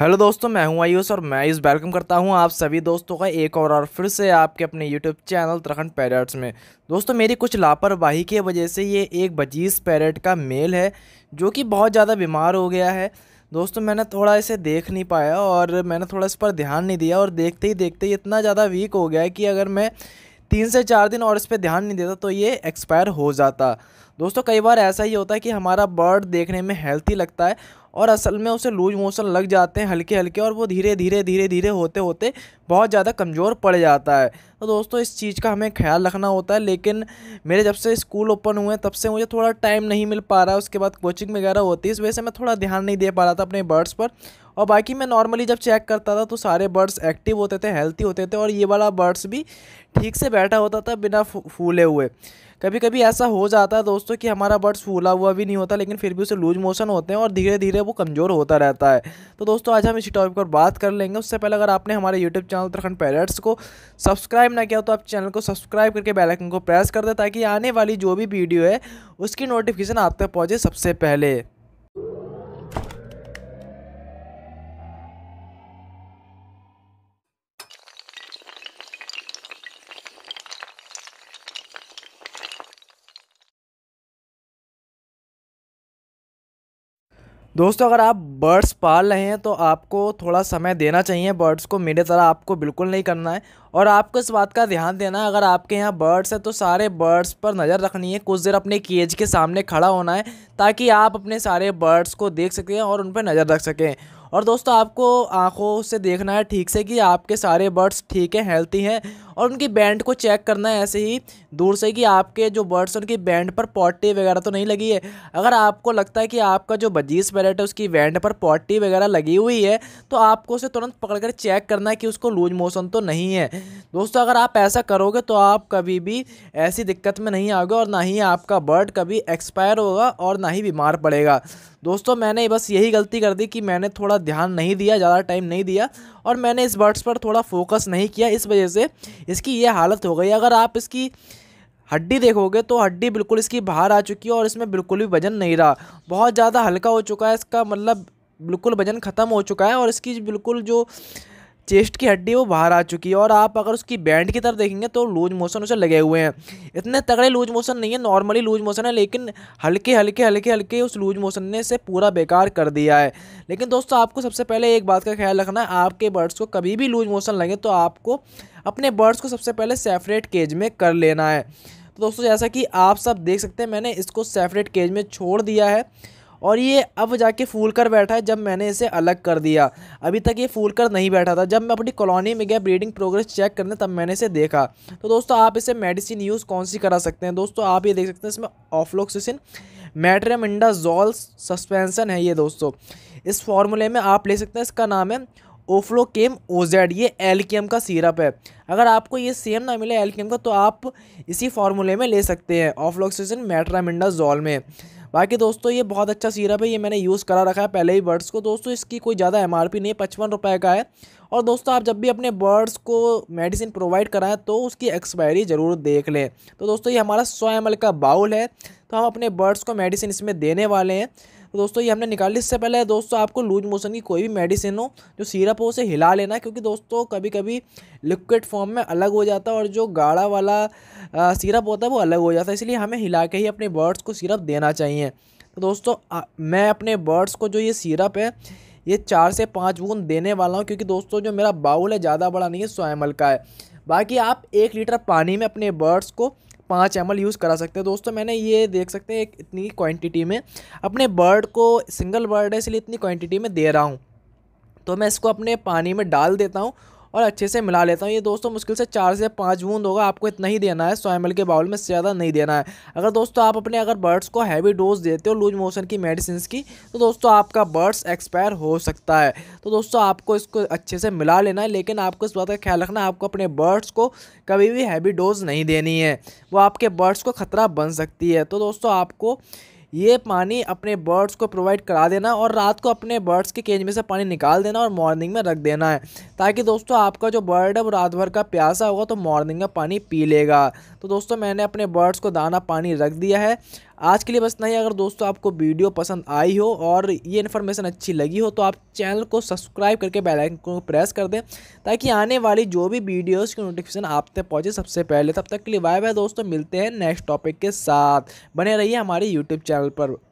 hello दोस्तों मैं हूं आयुष और मैं इस वेलकम करता हूं आप सभी दोस्तों का एक और और फिर से आपके अपने यूट्यूब चैनल उत्तराखंड पैरट्स में दोस्तों मेरी कुछ लापरवाही की वजह से ये एक बजीज पैरट का मेल है जो कि बहुत ज़्यादा बीमार हो गया है दोस्तों मैंने थोड़ा इसे देख नहीं पाया और मैंने थोड़ा इस पर ध्यान नहीं दिया और देखते ही देखते ही इतना ज़्यादा वीक हो गया है कि अगर मैं तीन से चार दिन और इस पर ध्यान नहीं देता तो ये एक्सपायर हो जाता दोस्तों कई बार ऐसा ही होता है कि हमारा बर्ड देखने में हेल्थी लगता है और असल में उसे लूज मोशन लग जाते हैं हल्के हल्के और वो धीरे धीरे धीरे धीरे होते होते बहुत ज़्यादा कमज़ोर पड़ जाता है तो दोस्तों इस चीज़ का हमें ख्याल रखना होता है लेकिन मेरे जब से स्कूल ओपन हुए तब से मुझे थोड़ा टाइम नहीं मिल पा रहा है उसके बाद कोचिंग वगैरह होती है इस वजह से मैं थोड़ा ध्यान नहीं दे पा रहा था अपने बर्ड्स पर और बाकी मैं नॉर्मली जब चेक करता था तो सारे बर्ड्स एक्टिव होते थे हेल्थी होते थे और ये वाला बर्ड्स भी ठीक से बैठा होता था बिना फूले हुए कभी कभी ऐसा हो जाता है दोस्तों कि हमारा बर्ड्स फूला हुआ भी नहीं होता लेकिन फिर भी उसे लूज मोशन होते हैं और धीरे धीरे वो कमज़ोर होता रहता है तो दोस्तों आज हम इसी टॉपिक पर बात कर लेंगे उससे पहले अगर आपने हमारे यूट्यूब चैनल उत्तराखंड पैरेट्स को सब्सक्राइब सब्सक्राइब ना किया हो तो आप चैनल को सब्सक्राइब करके बेल आइकन को प्रेस कर दें ताकि आने वाली जो भी वीडियो है उसकी नोटिफिकेशन आप तक पहुंचे सबसे पहले दोस्तों अगर आप बर्ड्स पाल रहे हैं तो आपको थोड़ा समय देना चाहिए बर्ड्स को मेरे तरह आपको बिल्कुल नहीं करना है और आपको इस बात का ध्यान देना है अगर आपके यहाँ बर्ड्स हैं तो सारे बर्ड्स पर नज़र रखनी है कुछ देर अपने केज के सामने खड़ा होना है ताकि आप अपने सारे बर्ड्स को देख सकें और उन पर नज़र रख सकें और दोस्तों आपको आँखों से देखना है ठीक से कि आपके सारे बर्ड्स ठीक हैं हेल्थी हैं और उनकी बैंड को चेक करना है ऐसे ही दूर से कि आपके जो बर्ड्स उनकी बैंड पर पॉटी वगैरह तो नहीं लगी है अगर आपको लगता है कि आपका जो बजीज पैरेट है उसकी बैंड पर पॉटी वगैरह लगी हुई है तो आपको उसे तुरंत पकड़ कर चेक करना है कि उसको लूज मोशन तो नहीं है दोस्तों अगर आप ऐसा करोगे तो आप कभी भी ऐसी दिक्कत में नहीं आओगे और ना ही आपका बर्ड कभी एक्सपायर होगा और ना ही बीमार पड़ेगा दोस्तों मैंने बस यही गलती कर दी कि मैंने थोड़ा ध्यान नहीं दिया ज़्यादा टाइम नहीं दिया और मैंने इस बर्ड्स पर थोड़ा फोकस नहीं किया इस वजह से इसकी ये हालत हो गई अगर आप इसकी हड्डी देखोगे तो हड्डी बिल्कुल इसकी बाहर आ चुकी है और इसमें बिल्कुल भी वजन नहीं रहा बहुत ज़्यादा हल्का हो चुका है इसका मतलब बिल्कुल वजन ख़त्म हो चुका है और इसकी बिल्कुल जो चेस्ट की हड्डी वो बाहर आ चुकी है और आप अगर उसकी बैंड की तरफ देखेंगे तो लूज मोशन उसे लगे हुए हैं इतने तगड़े लूज मोशन नहीं है नॉर्मली लूज मोशन है लेकिन हल्के हल्के हल्के हल्के उस लूज मोशन ने इसे पूरा बेकार कर दिया है लेकिन दोस्तों आपको सबसे पहले एक बात का ख्याल रखना है आपके बर्ड्स को कभी भी लूज मोशन लगे तो आपको अपने बर्ड्स को सबसे पहले सेपरेट केज में कर लेना है तो दोस्तों जैसा कि आप सब देख सकते हैं मैंने इसको सेपरेट केज में छोड़ दिया है और ये अब जाके फूल कर बैठा है जब मैंने इसे अलग कर दिया अभी तक ये फूल कर नहीं बैठा था जब मैं अपनी कॉलोनी में गया ब्रीडिंग प्रोग्रेस चेक करने तब मैंने इसे देखा तो दोस्तों आप इसे मेडिसिन यूज़ कौन सी करा सकते हैं दोस्तों आप ये देख सकते हैं इसमें ऑफ्लोक्सिसिन मेट्रेमिंडाजोल सस्पेंसन है ये दोस्तों इस फॉर्मूले में आप ले सकते हैं इसका नाम है ओफ्लोकेम ओजेड ये एल्कियम का सिरप है अगर आपको ये सेम ना मिले एल्कियम का तो आप इसी फार्मूले में ले सकते हैं ऑफ्लोक्सिसिन जॉल में बाकी दोस्तों ये बहुत अच्छा सीरप है ये मैंने यूज़ करा रखा है पहले ही बर्ड्स को दोस्तों इसकी कोई ज़्यादा एम नहीं है पचपन रुपये का है और दोस्तों आप जब भी अपने बर्ड्स को मेडिसिन प्रोवाइड कराएं तो उसकी एक्सपायरी ज़रूर देख लें तो दोस्तों ये हमारा सौ एम का बाउल है तो हम अपने बर्ड्स को मेडिसिन इसमें देने वाले हैं तो दोस्तों ये हमने निकाली इससे पहले दोस्तों आपको लूज मोशन की कोई भी मेडिसिन हो जो सिरप हो उसे हिला लेना क्योंकि दोस्तों कभी कभी लिक्विड फॉर्म में अलग हो जाता है और जो गाढ़ा वाला सिरप होता है वो अलग हो जाता है इसलिए हमें हिला के ही अपने बर्ड्स को सिरप देना चाहिए तो दोस्तों मैं अपने बर्ड्स को जो ये सिरप है ये चार से पाँच बूंद देने वाला हूँ क्योंकि दोस्तों जो मेरा बाउल है ज़्यादा बड़ा नहीं है स्वयं का है बाकी आप एक लीटर पानी में अपने बर्ड्स को पाँच एम यूज़ करा सकते हैं दोस्तों मैंने ये देख सकते हैं एक इतनी क्वांटिटी में अपने बर्ड को सिंगल बर्ड है इसलिए इतनी क्वांटिटी में दे रहा हूँ तो मैं इसको अपने पानी में डाल देता हूँ और अच्छे से मिला लेता हूँ ये दोस्तों मुश्किल से चार से पाँच बूंद होगा आपको इतना ही देना है सौ एम के बाउल में ज़्यादा नहीं देना है अगर दोस्तों आप अपने अगर बर्ड्स को हैवी डोज देते हो लूज मोशन की मेडिसिन की तो दोस्तों आपका बर्ड्स एक्सपायर हो सकता है तो दोस्तों आपको इसको अच्छे से मिला लेना है लेकिन आपको इस बात का ख्याल रखना आपको अपने बर्ड्स को कभी भी हैवी डोज नहीं देनी है वो आपके बर्ड्स को ख़तरा बन सकती है तो दोस्तों आपको ये पानी अपने बर्ड्स को प्रोवाइड करा देना और रात को अपने बर्ड्स के केज में से पानी निकाल देना और मॉर्निंग में रख देना है ताकि दोस्तों आपका जो बर्ड है वो रात भर का प्यासा होगा तो मॉर्निंग में पानी पी लेगा तो दोस्तों मैंने अपने बर्ड्स को दाना पानी रख दिया है आज के लिए बस नहीं अगर दोस्तों आपको वीडियो पसंद आई हो और ये इन्फॉर्मेशन अच्छी लगी हो तो आप चैनल को सब्सक्राइब करके बेल आइकन को प्रेस कर दें ताकि आने वाली जो भी वीडियोस की नोटिफिकेशन आप तक पहुंचे सबसे पहले तब तक के लिए बाय बाय दोस्तों मिलते हैं नेक्स्ट टॉपिक के साथ बने रहिए हमारे यूट्यूब चैनल el para,